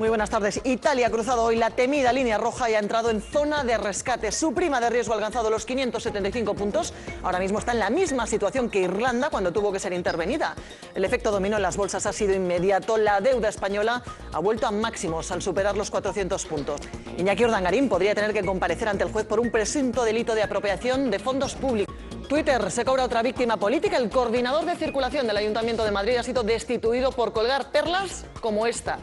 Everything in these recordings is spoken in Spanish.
Muy buenas tardes. Italia ha cruzado hoy la temida línea roja y ha entrado en zona de rescate. Su prima de riesgo ha alcanzado los 575 puntos. Ahora mismo está en la misma situación que Irlanda cuando tuvo que ser intervenida. El efecto dominó en las bolsas ha sido inmediato. La deuda española ha vuelto a máximos al superar los 400 puntos. Iñaki Ordangarín podría tener que comparecer ante el juez por un presunto delito de apropiación de fondos públicos. Twitter se cobra otra víctima política. El coordinador de circulación del Ayuntamiento de Madrid ha sido destituido por colgar perlas como esta.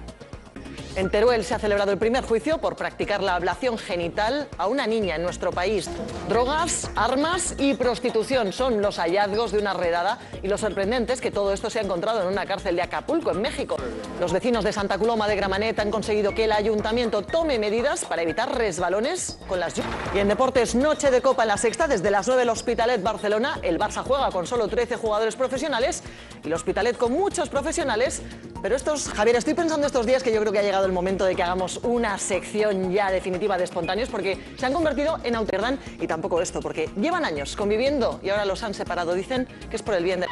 En Teruel se ha celebrado el primer juicio por practicar la ablación genital a una niña en nuestro país. Drogas, armas y prostitución son los hallazgos de una redada y lo sorprendente es que todo esto se ha encontrado en una cárcel de Acapulco, en México. Los vecinos de Santa Coloma de Gramanet han conseguido que el ayuntamiento tome medidas para evitar resbalones con las Y en deportes, noche de Copa en la sexta, desde las 9 el Hospitalet Barcelona, el Barça juega con solo 13 jugadores profesionales y el Hospitalet con muchos profesionales, pero estos, Javier, estoy pensando estos días que yo creo que ha llegado el momento de que hagamos una sección ya definitiva de espontáneos porque se han convertido en Outerdam y tampoco esto, porque llevan años conviviendo y ahora los han separado. Dicen que es por el bien de...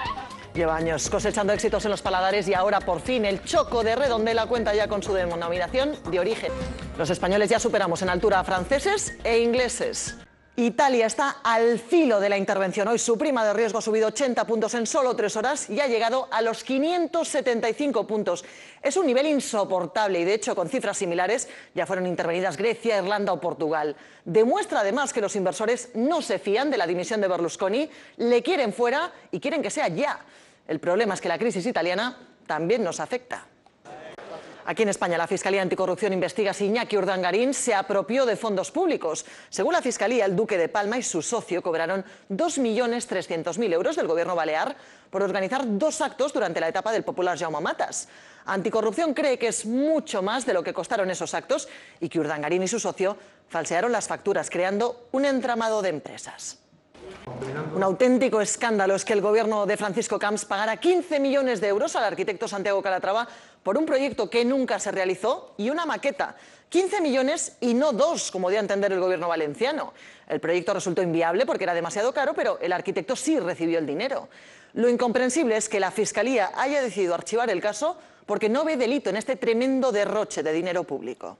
Lleva años cosechando éxitos en los paladares y ahora por fin el choco de Redondela cuenta ya con su denominación de origen. Los españoles ya superamos en altura a franceses e ingleses. Italia está al filo de la intervención. Hoy su prima de riesgo ha subido 80 puntos en solo tres horas y ha llegado a los 575 puntos. Es un nivel insoportable y, de hecho, con cifras similares ya fueron intervenidas Grecia, Irlanda o Portugal. Demuestra además que los inversores no se fían de la dimisión de Berlusconi, le quieren fuera y quieren que sea ya. El problema es que la crisis italiana también nos afecta. Aquí en España la Fiscalía Anticorrupción investiga si Iñaki Urdangarín se apropió de fondos públicos. Según la Fiscalía, el Duque de Palma y su socio cobraron 2.300.000 euros del gobierno balear por organizar dos actos durante la etapa del popular Jaume Matas. Anticorrupción cree que es mucho más de lo que costaron esos actos y que Urdangarín y su socio falsearon las facturas creando un entramado de empresas. Un auténtico escándalo es que el gobierno de Francisco Camps pagara 15 millones de euros al arquitecto Santiago Calatrava por un proyecto que nunca se realizó y una maqueta. 15 millones y no dos, como dio a entender el gobierno valenciano. El proyecto resultó inviable porque era demasiado caro, pero el arquitecto sí recibió el dinero. Lo incomprensible es que la Fiscalía haya decidido archivar el caso porque no ve delito en este tremendo derroche de dinero público.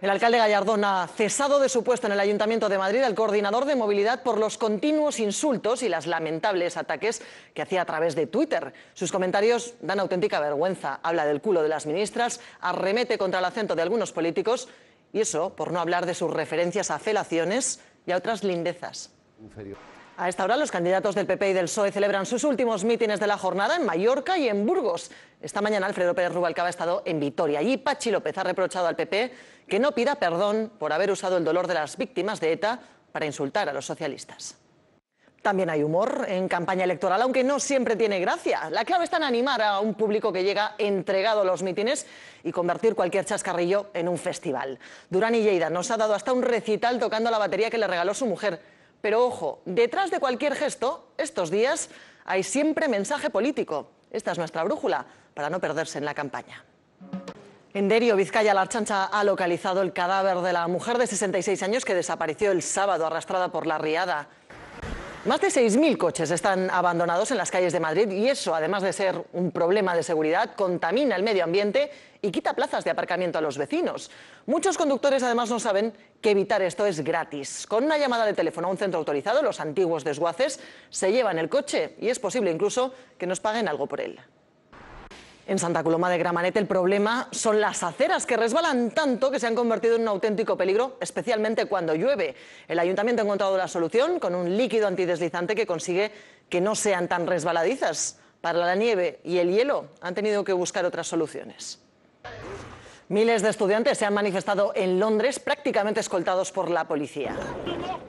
El alcalde Gallardón ha cesado de su puesto en el Ayuntamiento de Madrid al coordinador de movilidad por los continuos insultos y las lamentables ataques que hacía a través de Twitter. Sus comentarios dan auténtica vergüenza. Habla del culo de las ministras, arremete contra el acento de algunos políticos y eso por no hablar de sus referencias a felaciones y a otras lindezas. A esta hora, los candidatos del PP y del PSOE celebran sus últimos mítines de la jornada en Mallorca y en Burgos. Esta mañana, Alfredo Pérez Rubalcaba ha estado en Vitoria. y Pachi López ha reprochado al PP que no pida perdón por haber usado el dolor de las víctimas de ETA para insultar a los socialistas. También hay humor en campaña electoral, aunque no siempre tiene gracia. La clave está en animar a un público que llega entregado a los mítines y convertir cualquier chascarrillo en un festival. Durán y Lleida nos ha dado hasta un recital tocando la batería que le regaló su mujer. Pero ojo, detrás de cualquier gesto, estos días, hay siempre mensaje político. Esta es nuestra brújula para no perderse en la campaña. En Derio, Vizcaya, la Archancha ha localizado el cadáver de la mujer de 66 años que desapareció el sábado arrastrada por la riada. Más de 6.000 coches están abandonados en las calles de Madrid y eso, además de ser un problema de seguridad, contamina el medio ambiente y quita plazas de aparcamiento a los vecinos. Muchos conductores además no saben que evitar esto es gratis. Con una llamada de teléfono a un centro autorizado, los antiguos desguaces se llevan el coche y es posible incluso que nos paguen algo por él. En Santa Coloma de Gramanet el problema son las aceras que resbalan tanto que se han convertido en un auténtico peligro, especialmente cuando llueve. El ayuntamiento ha encontrado la solución con un líquido antideslizante que consigue que no sean tan resbaladizas. Para la nieve y el hielo han tenido que buscar otras soluciones. Miles de estudiantes se han manifestado en Londres prácticamente escoltados por la policía.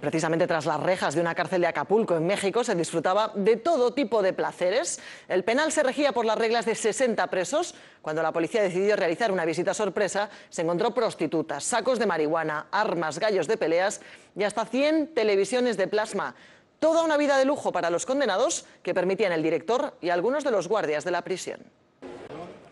Precisamente tras las rejas de una cárcel de Acapulco, en México, se disfrutaba de todo tipo de placeres. El penal se regía por las reglas de 60 presos. Cuando la policía decidió realizar una visita sorpresa, se encontró prostitutas, sacos de marihuana, armas, gallos de peleas y hasta 100 televisiones de plasma. Toda una vida de lujo para los condenados que permitían el director y algunos de los guardias de la prisión.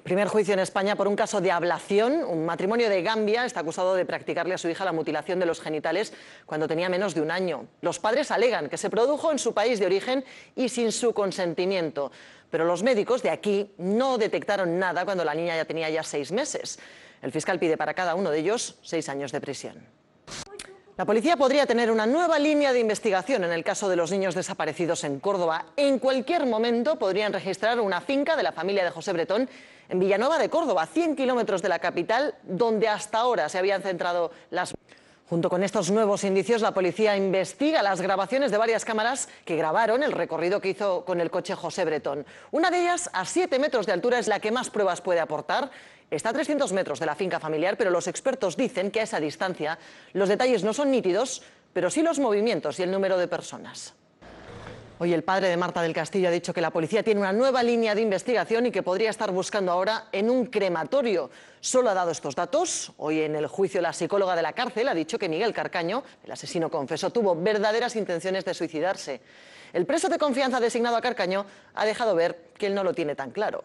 Primer juicio en España por un caso de ablación. Un matrimonio de Gambia está acusado de practicarle a su hija la mutilación de los genitales cuando tenía menos de un año. Los padres alegan que se produjo en su país de origen y sin su consentimiento. Pero los médicos de aquí no detectaron nada cuando la niña ya tenía ya seis meses. El fiscal pide para cada uno de ellos seis años de prisión. La policía podría tener una nueva línea de investigación en el caso de los niños desaparecidos en Córdoba. En cualquier momento podrían registrar una finca de la familia de José Bretón en Villanueva de Córdoba, 100 kilómetros de la capital, donde hasta ahora se habían centrado las... Junto con estos nuevos indicios, la policía investiga las grabaciones de varias cámaras que grabaron el recorrido que hizo con el coche José Bretón. Una de ellas, a 7 metros de altura, es la que más pruebas puede aportar. Está a 300 metros de la finca familiar, pero los expertos dicen que a esa distancia los detalles no son nítidos, pero sí los movimientos y el número de personas. Hoy el padre de Marta del Castillo ha dicho que la policía tiene una nueva línea de investigación y que podría estar buscando ahora en un crematorio. Solo ha dado estos datos. Hoy en el juicio la psicóloga de la cárcel ha dicho que Miguel Carcaño, el asesino confeso, tuvo verdaderas intenciones de suicidarse. El preso de confianza designado a Carcaño ha dejado ver que él no lo tiene tan claro.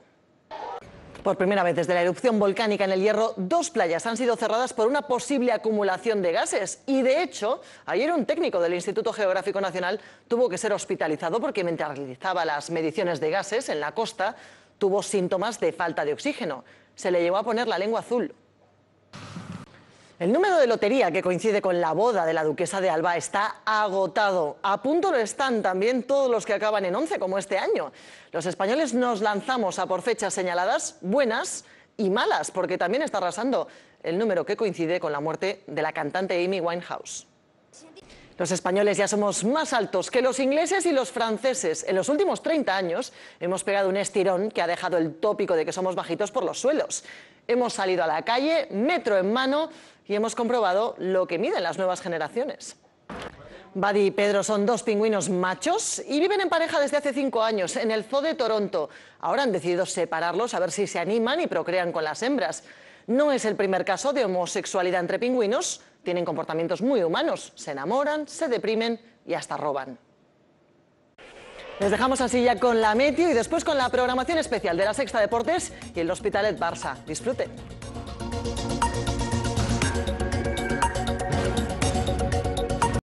Por primera vez desde la erupción volcánica en el Hierro, dos playas han sido cerradas por una posible acumulación de gases. Y de hecho, ayer un técnico del Instituto Geográfico Nacional tuvo que ser hospitalizado porque mientras realizaba las mediciones de gases en la costa, tuvo síntomas de falta de oxígeno. Se le llevó a poner la lengua azul. El número de lotería que coincide con la boda de la duquesa de Alba está agotado. A punto lo están también todos los que acaban en 11, como este año. Los españoles nos lanzamos a por fechas señaladas buenas y malas, porque también está arrasando el número que coincide con la muerte de la cantante Amy Winehouse. Los españoles ya somos más altos que los ingleses y los franceses. En los últimos 30 años hemos pegado un estirón que ha dejado el tópico de que somos bajitos por los suelos. Hemos salido a la calle, metro en mano, y hemos comprobado lo que miden las nuevas generaciones. Buddy y Pedro son dos pingüinos machos y viven en pareja desde hace cinco años en el Zoo de Toronto. Ahora han decidido separarlos a ver si se animan y procrean con las hembras. No es el primer caso de homosexualidad entre pingüinos. Tienen comportamientos muy humanos. Se enamoran, se deprimen y hasta roban. Les dejamos así ya con la meteo y después con la programación especial de la Sexta Deportes y el Hospitalet Barça. Disfruten.